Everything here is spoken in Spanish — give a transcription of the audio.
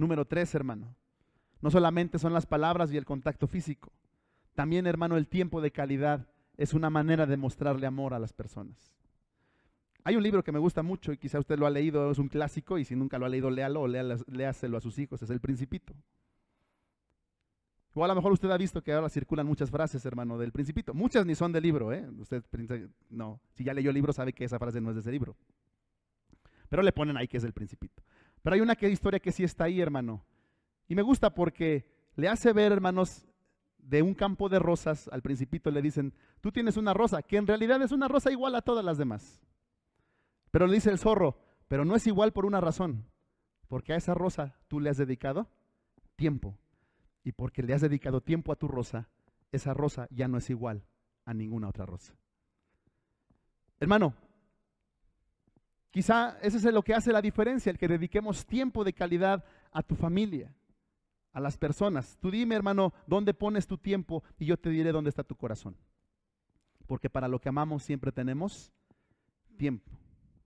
Número tres, hermano. No solamente son las palabras y el contacto físico. También, hermano, el tiempo de calidad es una manera de mostrarle amor a las personas. Hay un libro que me gusta mucho y quizá usted lo ha leído, es un clásico y si nunca lo ha leído, léalo o léaselo a sus hijos, es El Principito. O a lo mejor usted ha visto que ahora circulan muchas frases, hermano, del Principito. Muchas ni son del libro, ¿eh? Usted no, si ya leyó el libro sabe que esa frase no es de ese libro. Pero le ponen ahí que es El Principito. Pero hay una que, historia que sí está ahí, hermano. Y me gusta porque le hace ver, hermanos, de un campo de rosas, al principito le dicen, tú tienes una rosa, que en realidad es una rosa igual a todas las demás. Pero le dice el zorro, pero no es igual por una razón, porque a esa rosa tú le has dedicado tiempo. Y porque le has dedicado tiempo a tu rosa, esa rosa ya no es igual a ninguna otra rosa. Hermano, Quizá eso es lo que hace la diferencia, el que dediquemos tiempo de calidad a tu familia, a las personas. Tú dime, hermano, dónde pones tu tiempo y yo te diré dónde está tu corazón. Porque para lo que amamos siempre tenemos tiempo.